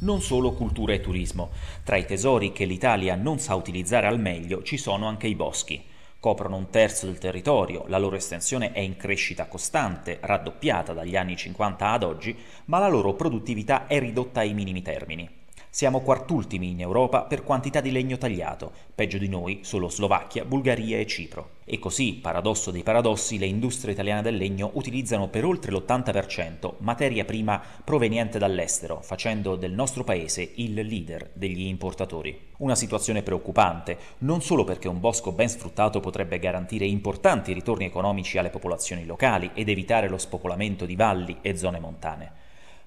non solo cultura e turismo. Tra i tesori che l'Italia non sa utilizzare al meglio ci sono anche i boschi. Coprono un terzo del territorio, la loro estensione è in crescita costante, raddoppiata dagli anni 50 ad oggi, ma la loro produttività è ridotta ai minimi termini. Siamo quartultimi in Europa per quantità di legno tagliato, peggio di noi solo Slovacchia, Bulgaria e Cipro. E così, paradosso dei paradossi, le industrie italiane del legno utilizzano per oltre l'80% materia prima proveniente dall'estero, facendo del nostro paese il leader degli importatori. Una situazione preoccupante, non solo perché un bosco ben sfruttato potrebbe garantire importanti ritorni economici alle popolazioni locali ed evitare lo spopolamento di valli e zone montane,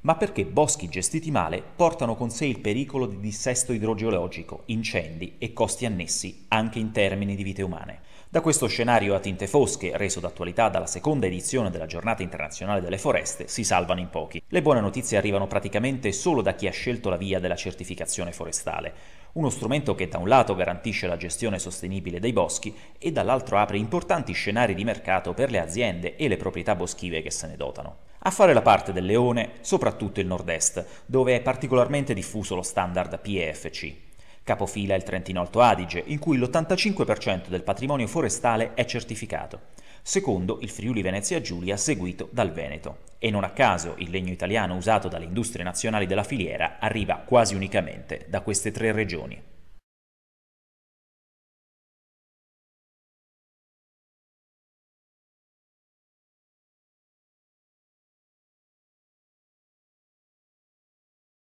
ma perché boschi gestiti male portano con sé il pericolo di dissesto idrogeologico, incendi e costi annessi anche in termini di vite umane. Da questo scenario a tinte fosche, reso d'attualità dalla seconda edizione della Giornata internazionale delle foreste, si salvano in pochi. Le buone notizie arrivano praticamente solo da chi ha scelto la via della certificazione forestale, uno strumento che da un lato garantisce la gestione sostenibile dei boschi e dall'altro apre importanti scenari di mercato per le aziende e le proprietà boschive che se ne dotano. A fare la parte del leone, soprattutto il nord-est, dove è particolarmente diffuso lo standard PEFC. Capofila il Trentino Alto Adige, in cui l'85% del patrimonio forestale è certificato. Secondo il Friuli Venezia Giulia, seguito dal Veneto. E non a caso il legno italiano usato dalle industrie nazionali della filiera arriva quasi unicamente da queste tre regioni.